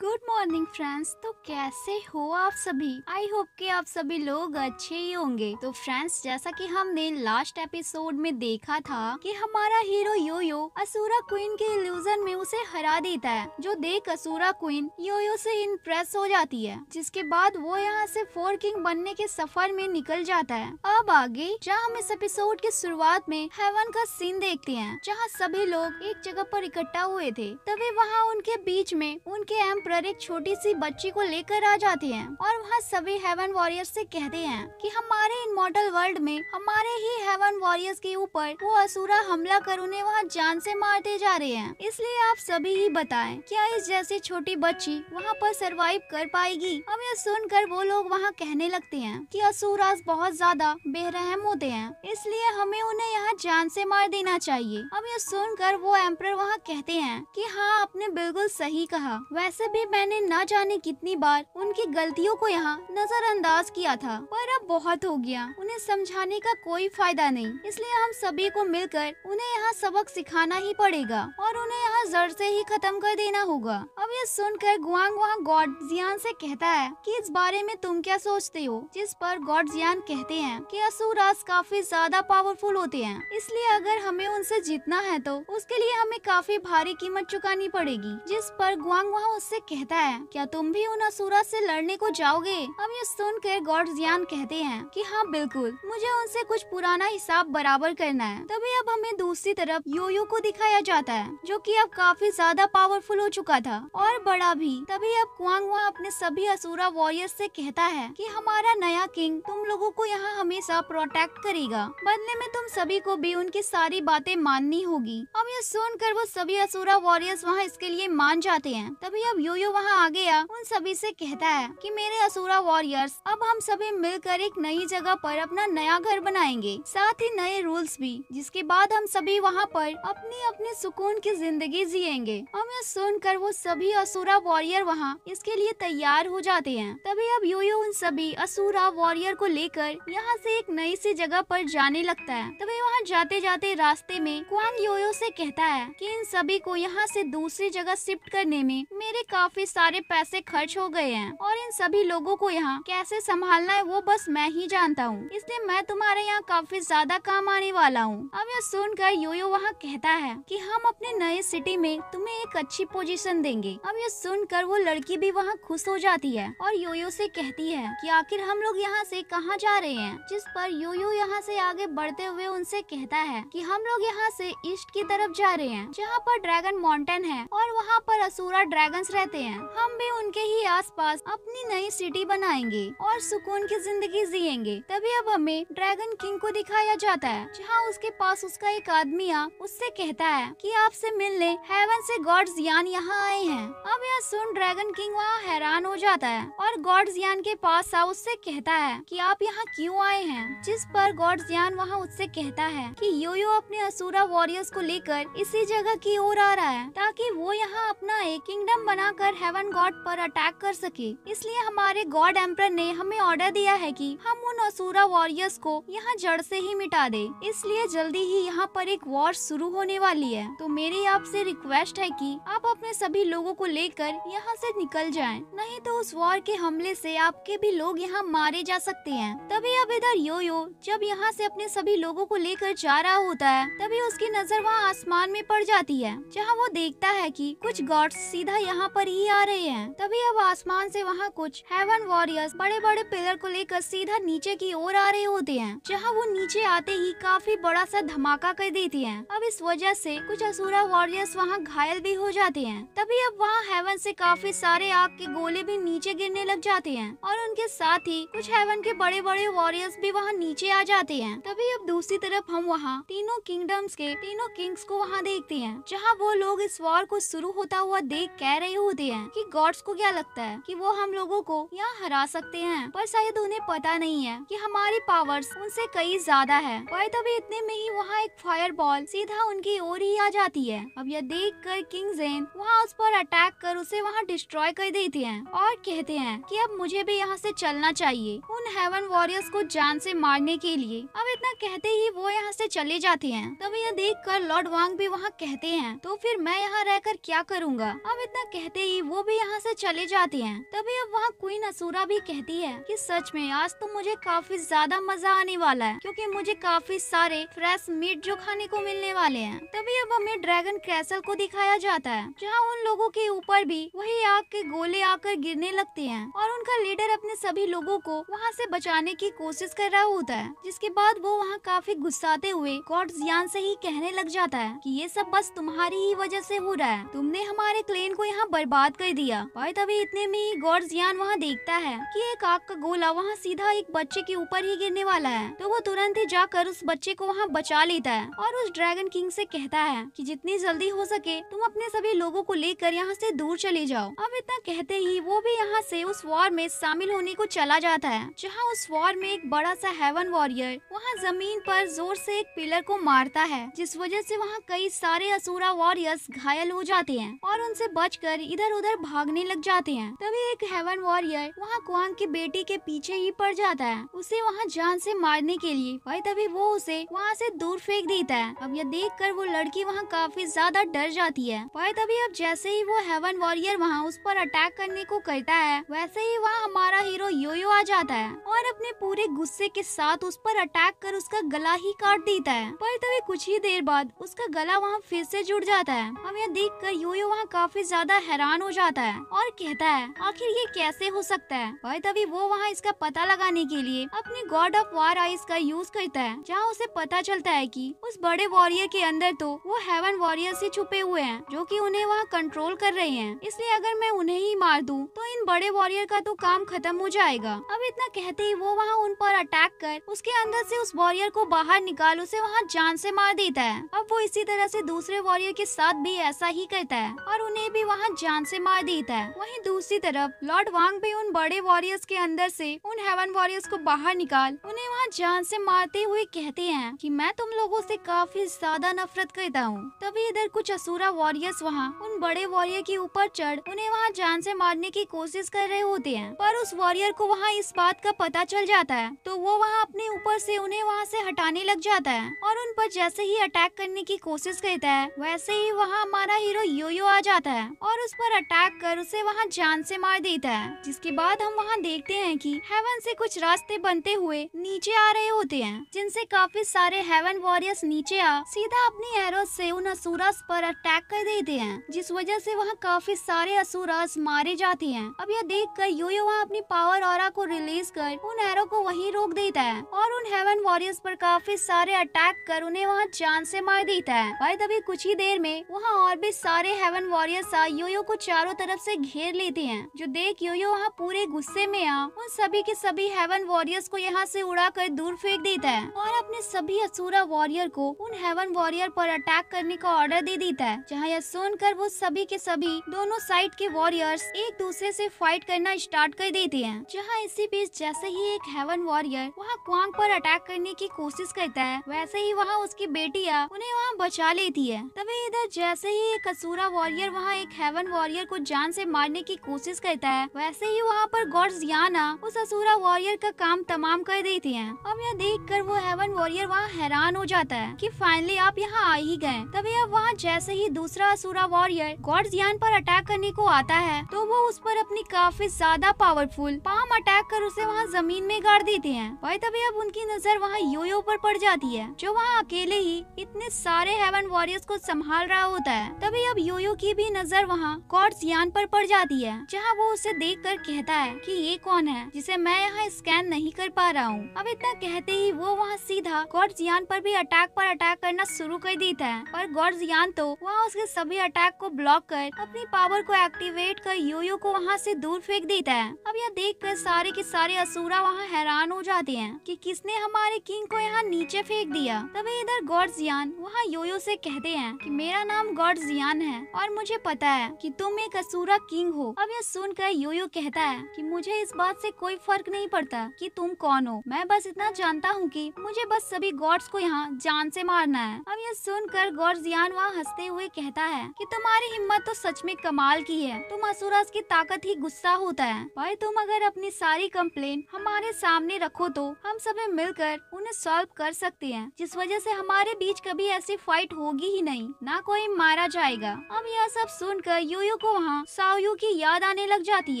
Good morning friends तो कैसे हो आप सभी आई होप कि आप सभी लोग अच्छे ही होंगे तो फ्रेंड्स जैसा कि हमने लास्ट एपिसोड में देखा था कि हमारा हीरो यो यो असुरा क्वीन के इल्यूजन में उसे हरा देता है जो देख असुरा क्वीन यो यो से इम्प्रेस हो जाती है जिसके बाद वो यहाँ से फोर किंग बनने के सफर में निकल जाता है अब आगे जहाँ हम इस एपिसोड की शुरुआत में हेवन का सीन देखते हैं जहाँ सभी लोग एक जगह पर इकट्ठा हुए थे तभी वहाँ उनके बीच में उनके एम पर एक छोटी सी बच्ची को लेकर आ जाती हैं और वहाँ सभी हेवन वॉरियर्स से कहते हैं कि हमारे मॉडल वर्ल्ड में हमारे ही हेवन वॉरियर्स के ऊपर वो असुरा हमला कर उन्हें वहाँ जान से मारते जा रहे हैं इसलिए आप सभी ही बताएं क्या इस जैसी छोटी बच्ची वहाँ पर सरवाइव कर पाएगी अब यह सुनकर वो लोग वहाँ कहने लगते हैं कि असुराज बहुत ज्यादा बेरहम होते हैं इसलिए हमें उन्हें यहाँ जान से मार देना चाहिए अब यह सुनकर वो एम्पर वहाँ कहते हैं कि हाँ आपने बिल्कुल सही कहा वैसे भी मैंने न जाने कितनी बार उनकी गलतियों को यहाँ नजरअंदाज किया था पर अब बहुत हो गया उन्हें समझाने का कोई फायदा नहीं इसलिए हम सभी को मिलकर उन्हें यहाँ सबक सिखाना ही पड़ेगा और उन्हें यहाँ जड़ से ही खत्म कर देना होगा अब ये सुनकर गुआंग वहाँ गॉड जियान से कहता है कि इस बारे में तुम क्या सोचते हो जिस पर गॉड जियान कहते हैं कि असुरास काफी ज्यादा पावरफुल होते हैं इसलिए अगर हमें उनसे जीतना है तो उसके लिए हमें काफी भारी कीमत चुकानी पड़ेगी जिस पर गुआंग वहाँ उससे कहता है क्या तुम भी उन असुरा से लड़ने को जाओगे अब ये सुनकर गॉडजियान कहते हैं कि हाँ बिल्कुल मुझे उनसे कुछ पुराना हिसाब बराबर करना है तभी अब हमें दूसरी तरफ योयो को दिखाया जाता है जो कि अब काफी ज्यादा पावरफुल हो चुका था और बड़ा भी तभी अब कुआंग वहाँ अपने सभी असुरा वॉरियर्स से कहता है कि हमारा नया किंग तुम लोगों को यहाँ हमेशा प्रोटेक्ट करेगा बदले में तुम सभी को भी उनकी सारी बातें माननी होगी अब ये सुनकर वो सभी असुरा वॉरियर्स वहाँ इसके लिए मान जाते हैं तभी अब यो योयो वहाँ आ गया उन सभी से कहता है कि मेरे असुरा वॉरियर्स अब हम सभी मिलकर एक नई जगह पर अपना नया घर बनाएंगे साथ ही नए रूल्स भी जिसके बाद हम सभी वहाँ पर अपनी अपनी सुकून की जिंदगी जिएंगे हमें सुनकर वो सभी असुरा वॉरियर वहाँ इसके लिए तैयार हो जाते हैं तभी अब योयो उन सभी असुरा वॉरियर को लेकर यहाँ से एक नई सी जगह पर जाने लगता है तभी वहाँ जाते जाते रास्ते में क्वांग योयो से कहता है कि इन सभी को यहाँ से दूसरी जगह शिफ्ट करने में मेरे काम काफी सारे पैसे खर्च हो गए हैं और इन सभी लोगों को यहाँ कैसे संभालना है वो बस मैं ही जानता हूँ इसलिए मैं तुम्हारे यहाँ काफी ज्यादा काम आने वाला हूँ अब यह सुनकर योयो वहाँ कहता है कि हम अपने नए सिटी में तुम्हें एक अच्छी पोजीशन देंगे अब यह सुनकर वो लड़की भी वहाँ खुश हो जाती है और योयो से कहती है कि आखिर हम लोग यहाँ से कहाँ जा रहे हैं जिस पर योयो यहाँ से आगे बढ़ते हुए उनसे कहता है कि हम लोग यहाँ से ईस्ट की तरफ जा रहे हैं जहाँ पर ड्रैगन माउंटेन है और वहाँ पर असुरा ड्रैगन्स रहते जानते हैं हम भी उनके ही आसपास अपनी नई सिटी बनाएंगे और सुकून की जिंदगी जिएंगे तभी अब हमें ड्रैगन किंग को दिखाया जाता है जहाँ उसके पास उसका एक आदमी आ उससे कहता है कि आपसे मिलने हेवन से गॉड्स यान यहाँ आए हैं अब यह सुन ड्रैगन किंग वहाँ हैरान हो जाता है और गॉड्स यान के पास आ उससे कहता है कि आप यहाँ क्यों आए हैं जिस पर गॉड्स यान वहाँ उससे कहता है कि यो अपने असुरा वॉरियर्स को लेकर इसी जगह की ओर आ रहा है ताकि वो यहाँ अपना एक किंगडम बनाकर कर हेवन गॉड पर अटैक कर सके इसलिए हमारे गॉड एम्पर ने हमें ऑर्डर दिया है कि हम उन असुरा वॉरियर्स को यहाँ जड़ से ही मिटा दे इसलिए जल्दी ही यहाँ पर एक वॉर शुरू होने वाली है तो मेरी आपसे रिक्वेस्ट है कि आप अपने सभी लोगों को लेकर यहाँ से निकल जाएं नहीं तो उस वॉर के हमले से आपके भी लोग यहाँ मारे जा सकते हैं तभी अब इधर यो यो जब यहाँ से अपने सभी लोगों को लेकर जा रहा होता है तभी उसकी नजर वहाँ आसमान में पड़ जाती है जहाँ वो देखता है कि कुछ गॉड्स सीधा यहाँ पर पर ही आ रहे हैं तभी अब आसमान से वहाँ कुछ हेवन वॉरियर्स बड़े बड़े पिलर को लेकर सीधा नीचे की ओर आ रहे होते हैं जहाँ वो नीचे आते ही काफी बड़ा सा धमाका कर देती है अब इस वजह से कुछ असूरा वॉरियर्स वहाँ घायल भी हो जाते हैं तभी अब वहाँ हेवन से काफी सारे आग के गोले भी नीचे गिरने लग जाते हैं और उनके साथ ही कुछ हेवन के बड़े बड़े वॉरियर्स भी वहाँ नीचे आ जाते हैं तभी अब दूसरी तरफ हम वहाँ तीनों किंगडम्स के तीनों किंग्स को वहाँ देखते हैं जहाँ वो लोग इस वॉर को शुरू होता हुआ देख कह रहे होते खुद हैं कि गॉड्स को क्या लगता है कि वो हम लोगों को यहाँ हरा सकते हैं पर शायद उन्हें पता नहीं है कि हमारी पावर्स उनसे कई ज्यादा है पर तभी इतने में ही वहाँ एक फायर बॉल सीधा उनकी ओर ही आ जाती है अब यह देख कर किंग जेन वहाँ उस पर अटैक कर उसे वहाँ डिस्ट्रॉय कर देते हैं और कहते हैं कि अब मुझे भी यहाँ से चलना चाहिए उन हेवन वॉरियर्स को जान से मारने के लिए अब इतना कहते ही वो यहाँ से चले जाते हैं तब यह देख कर लॉर्ड वांग भी वहाँ कहते हैं तो फिर मैं यहाँ रहकर क्या करूँगा अब इतना कहते ही वो भी यहाँ से चले जाती हैं। तभी अब वहाँ क्वीन असूरा भी कहती है कि सच में आज तो मुझे काफी ज्यादा मजा आने वाला है क्योंकि मुझे काफी सारे फ्रेश मीट जो खाने को मिलने वाले हैं। तभी अब हमें ड्रैगन कैसल को दिखाया जाता है जहाँ उन लोगों के ऊपर भी वही आग के गोले आकर गिरने लगते हैं और उनका लीडर अपने सभी लोगों को वहाँ से बचाने की कोशिश कर रहा होता है जिसके बाद वो वहाँ काफी गुस्साते हुए गॉड यान से ही कहने लग जाता है कि ये सब बस तुम्हारी ही वजह से हो रहा है तुमने हमारे क्लेन को यहाँ बर्बाद बर्बाद कर दिया भाई तभी इतने में ही गौर जियान वहाँ देखता है कि एक आग का गोला वहाँ सीधा एक बच्चे के ऊपर ही गिरने वाला है तो वो तुरंत ही जाकर उस बच्चे को वहाँ बचा लेता है और उस ड्रैगन किंग से कहता है कि जितनी जल्दी हो सके तुम अपने सभी लोगो को लेकर यहाँ से दूर चले जाओ अब इतना कहते ही वो भी यहाँ से उस वॉर में शामिल होने को चला जाता है जहाँ उस वॉर में एक बड़ा सा हेवन वॉरियर वहाँ जमीन पर जोर से एक पिलर को मारता है जिस वजह से वहाँ कई सारे असुरा वॉरियर्स घायल हो जाते हैं और उनसे बचकर इधर इधर उधर भागने लग जाते हैं तभी एक हेवन वॉरियर वहाँ क्वांग की बेटी के पीछे ही पड़ जाता है उसे वहाँ जान से मारने के लिए भाई तभी वो उसे वहाँ से दूर फेंक देता है अब यह देख कर वो लड़की वहाँ काफी ज्यादा डर जाती है भाई तभी अब जैसे ही वो हेवन वॉरियर वहाँ उस पर अटैक करने को करता है वैसे ही वहाँ हमारा हीरो योयो आ जाता है और अपने पूरे गुस्से के साथ उस पर अटैक कर उसका गला ही काट देता है पर तभी कुछ ही देर बाद उसका गला वहाँ फिर से जुड़ जाता है हम यह देख कर योयो वहाँ काफी ज्यादा हैरान हैरान हो जाता है और कहता है आखिर ये कैसे हो सकता है भाई तभी वो वहाँ इसका पता लगाने के लिए अपने गॉड ऑफ वार आइस का यूज करता है जहाँ उसे पता चलता है की उस बड़े वॉरियर के अंदर तो वो हेवन वॉरियर से छुपे हुए हैं जो की उन्हें वहाँ कंट्रोल कर रहे हैं इसलिए अगर मैं उन्हें ही मार दूँ तो इन बड़े वॉरियर का तो काम खत्म हो जाएगा अब इतना कहते ही वो वहाँ उन पर अटैक कर उसके अंदर से उस वॉरियर को बाहर निकाल उसे वहाँ जान से मार देता है अब वो इसी तरह से दूसरे वॉरियर के साथ भी ऐसा ही करता है और उन्हें भी वहाँ जान बाण से मार देता है वहीं दूसरी तरफ लॉर्ड वांग भी उन बड़े वॉरियर्स के अंदर से उन हेवन वॉरियर्स को बाहर निकाल उन्हें इतना जान से मारते हुए कहते हैं कि मैं तुम लोगों से काफी ज्यादा नफरत करता हूँ तभी इधर कुछ असुरा वॉरियर्स वहाँ उन बड़े वॉरियर के ऊपर चढ़ उन्हें वहाँ जान से मारने की कोशिश कर रहे होते हैं पर उस वॉरियर को वहाँ इस बात का पता चल जाता है तो वो वहाँ अपने ऊपर से उन्हें वहाँ से हटाने लग जाता है और उन पर जैसे ही अटैक करने की कोशिश करता है वैसे ही वहाँ हमारा हीरो योयो आ जाता है और उस पर अटैक कर उसे वहाँ जान से मार देता है जिसके बाद हम वहाँ देखते हैं कि हेवन से कुछ रास्ते बनते हुए नीचे आ रहे होते हैं जिनसे काफी सारे हेवन वॉरियर्स नीचे आ सीधा अपनी एरो से उन असुरस पर अटैक कर देते हैं जिस वजह से वहाँ काफी सारे असुरस मारे जाते हैं अब यह देख कर यूयो वहाँ अपनी पावर और को रिलीज कर उन एरो को वही रोक देता है और उन हेवन वॉरियर्स पर काफी सारे अटैक कर उन्हें वहाँ जान से मार देता है भाई तभी कुछ ही देर में वहाँ और भी सारे हेवन वॉरियर्स आ योयो को चारों तरफ से घेर लेते हैं जो देख यो वहाँ पूरे गुस्से में आ उन सभी के सभी हेवन वॉरियर्स को यहाँ से उड़ा कर कर दूर फेंक देता है और अपने सभी असुरा वॉरियर को उन हेवन वॉरियर पर अटैक करने का ऑर्डर दे देता है जहाँ यह सुनकर वो सभी के सभी दोनों साइड के वॉरियर्स एक दूसरे से फाइट करना स्टार्ट कर देते हैं जहाँ इसी बीच जैसे ही एक हेवन वॉरियर वहाँ क्वांग पर अटैक करने की कोशिश करता है वैसे ही वहाँ उसकी बेटिया उन्हें वहाँ बचा लेती है तभी इधर जैसे ही एक असुरा वॉरियर वहाँ एक हेवन वॉरियर को जान से मारने की कोशिश करता है वैसे ही वहाँ पर गॉड्स याना उस असुरा वॉरियर का काम तमाम कर देती है अब यह देख कर वो हेवन वॉरियर वहाँ हैरान हो जाता है कि फाइनली आप यहाँ आ ही गए तभी अब वहाँ जैसे ही दूसरा असुरा वॉरियर गॉड यान पर अटैक करने को आता है तो वो उस पर अपनी काफी ज्यादा पावरफुल पाम अटैक कर उसे वहाँ जमीन में गाड़ देते हैं वही तभी अब उनकी नजर वहाँ योयो पर पड़ जाती है जो वहाँ अकेले ही इतने सारे हेवन वॉरियर्स को संभाल रहा होता है तभी अब योयो की भी नजर वहाँ गॉड यान पर पड़ जाती है जहाँ वो उसे देख कर कहता है की ये कौन है जिसे मैं यहाँ स्कैन नहीं कर पा रहा हूँ अभी इतना कहते ही वो वहाँ सीधा गौर जियान पर भी अटैक पर अटैक करना शुरू कर दी है पर जियान तो वहाँ उसके सभी अटैक को ब्लॉक कर अपनी पावर को एक्टिवेट कर योयो को वहाँ से दूर फेंक देता है अब यह देख कर सारे के सारे असूरा वहाँ हैरान हो जाते हैं कि किसने हमारे किंग को यहाँ नीचे फेंक दिया तभी इधर गौर जियान वहाँ योयो से कहते हैं कि मेरा नाम गौर जियान है और मुझे पता है कि तुम एक असूरा किंग हो अब यह सुनकर योयो कहता है कि मुझे इस बात से कोई फर्क नहीं पड़ता कि तुम कौन हो मैं बस इतना जानता हूँ कि मुझे बस सभी गॉड्स को यहाँ जान से मारना है अब यह सुनकर जियान वहाँ हंसते हुए कहता है कि तुम्हारी हिम्मत तो सच में कमाल की है तुम असुरास की ताकत ही गुस्सा होता है भाई तुम अगर अपनी सारी कम्प्लेन हमारे सामने रखो तो हम सभी मिलकर उन्हें सॉल्व कर सकते हैं जिस वजह से हमारे बीच कभी ऐसी फाइट होगी ही नहीं ना कोई मारा जाएगा अब यह सब सुनकर यूयू को वहाँ सावयू की याद आने लग जाती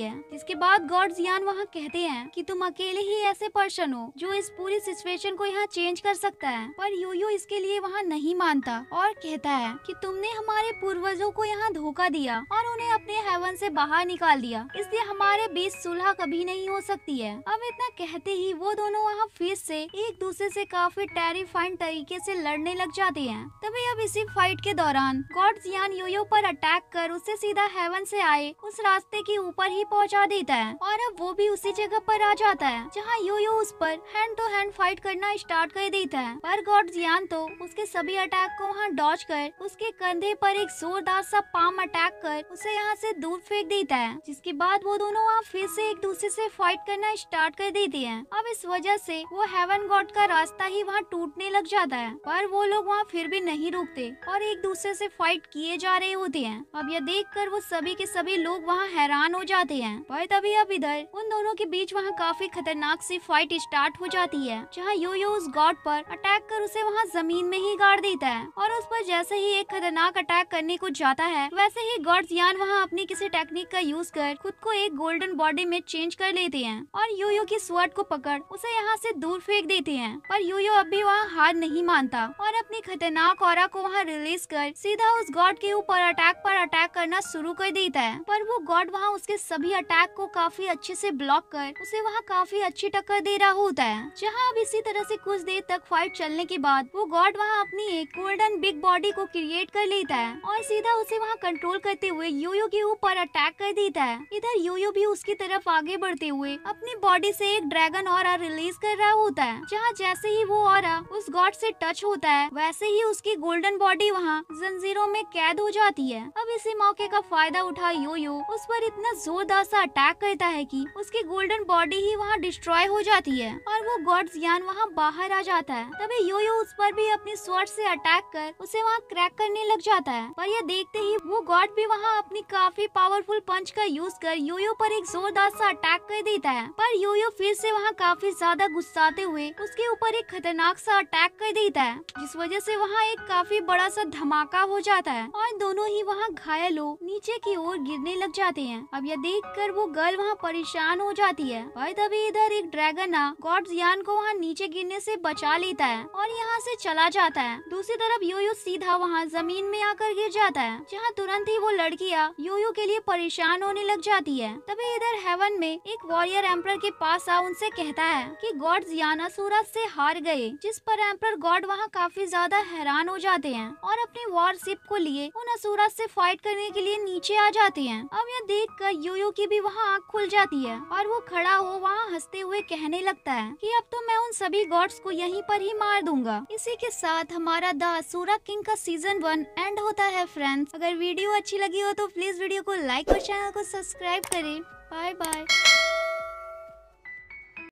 है इसके बाद जियान वहाँ कहते हैं कि तुम अकेले ही ऐसे पर्सन हो जो इस इस पूरी सिचुएशन को यहाँ चेंज कर सकता है पर यू इसके लिए वहाँ नहीं मानता और कहता है कि तुमने हमारे पूर्वजों को यहाँ धोखा दिया और उन्हें अपने हेवन से बाहर निकाल दिया इसलिए हमारे बीच सुलह कभी नहीं हो सकती है अब इतना कहते ही वो दोनों वहाँ फिर से एक दूसरे से काफी टेरिफाइंग तरीके से लड़ने लग जाते हैं तभी अब इसी फाइट के दौरान गॉड्स यान योयो पर अटैक कर उसे सीधा हेवन से आए उस रास्ते के ऊपर ही पहुँचा देता है और अब वो भी उसी जगह पर आ जाता है जहाँ यूयो उस पर hand hand to hand fight करना स्टार्ट कर देता है पर गॉड जियान तो उसके सभी अटैक को वहाँ डॉच कर उसके कंधे पर एक जोरदार सा पाम अटैक कर उसे यहाँ से दूर फेंक देता है जिसके बाद वो दोनों वहाँ फिर से एक दूसरे से फाइट करना स्टार्ट कर देते हैं अब इस वजह से वो हेवन गॉड का रास्ता ही वहाँ टूटने लग जाता है पर वो लोग वहाँ फिर भी नहीं रुकते और एक दूसरे से फाइट किए जा रहे होते हैं अब यह देख कर वो सभी के सभी लोग वहाँ हैरान हो जाते हैं पर तभी अब इधर उन दोनों के बीच वहाँ काफी खतरनाक सी फाइट स्टार्ट हो जाती जाती है जहाँ यू उस गॉड पर अटैक कर उसे वहाँ जमीन में ही गाड़ देता है और उस पर जैसे ही एक खतरनाक अटैक करने को जाता है वैसे ही गॉड जियान वहाँ अपनी किसी टेक्निक का यूज कर खुद को एक गोल्डन बॉडी में चेंज कर लेते हैं और यू यू की स्वर्ड को पकड़ उसे यहाँ से दूर फेंक देते हैं पर यू अब भी वहाँ हार नहीं मानता और अपनी खतरनाक और को वहाँ रिलीज कर सीधा उस गॉड के ऊपर अटैक पर अटैक करना शुरू कर देता है पर वो गॉड वहाँ उसके सभी अटैक को काफी अच्छे से ब्लॉक कर उसे वहाँ काफी अच्छी टक्कर दे रहा होता है जहाँ अब इसी तरह से कुछ देर तक फाइट चलने के बाद वो गॉड वहाँ अपनी एक गोल्डन बिग बॉडी को क्रिएट कर लेता है और सीधा उसे वहाँ कंट्रोल करते हुए यूयू के ऊपर अटैक कर देता है इधर यूयू भी उसकी तरफ आगे बढ़ते हुए अपनी बॉडी से एक ड्रैगन और रिलीज कर रहा होता है जहाँ जैसे ही वो और उस गॉड से टच होता है वैसे ही उसकी गोल्डन बॉडी वहाँ जंजीरों में कैद हो जाती है अब इसी मौके का फायदा उठा यू यू उस पर इतना जोरदार सा अटैक करता है कि उसकी गोल्डन बॉडी ही वहाँ डिस्ट्रॉय हो जाती है और वो वो गॉड्स यान वहाँ बाहर आ जाता है तभी यो यो उस पर भी अपनी स्वर्ड से अटैक कर उसे वहाँ क्रैक करने लग जाता है पर यह देखते ही वो गॉड भी वहाँ अपनी काफी पावरफुल पंच का यूज कर यो यो पर एक जोरदार सा अटैक कर देता है पर यो यो फिर से वहाँ काफी ज्यादा गुस्साते हुए उसके ऊपर एक खतरनाक सा अटैक कर देता है जिस वजह से वहाँ एक काफी बड़ा सा धमाका हो जाता है और दोनों ही वहाँ घायल हो नीचे की ओर गिरने लग जाते हैं अब यह देख कर वो गर्ल वहाँ परेशान हो जाती है और तभी इधर एक ड्रैगन आ गॉड्स रियान को वहाँ नीचे गिरने से बचा लेता है और यहाँ से चला जाता है दूसरी तरफ यो सीधा वहाँ जमीन में आकर गिर जाता है जहाँ तुरंत ही वो लड़कियाँ यूयू के लिए परेशान होने लग जाती है तभी इधर हेवन में एक वॉरियर एम्पर के पास आ उनसे कहता है कि गॉड याना सूरज से हार गए जिस पर एम्पर गॉड वहाँ काफी ज्यादा हैरान हो जाते हैं और अपने वॉरशिप को लिए उन असूरज से फाइट करने के लिए नीचे आ जाते हैं अब यह देख कर यूयू की भी वहाँ आँख खुल जाती है और वो खड़ा हो वहाँ हंसते हुए कहने लगता है कि अब तो मैं उन सभी गॉड्स को यहीं पर ही मार दूंगा इसी के साथ हमारा द किंग का सीजन वन एंड होता है फ्रेंड्स अगर वीडियो अच्छी लगी हो तो प्लीज वीडियो को लाइक और चैनल को सब्सक्राइब करें बाय बाय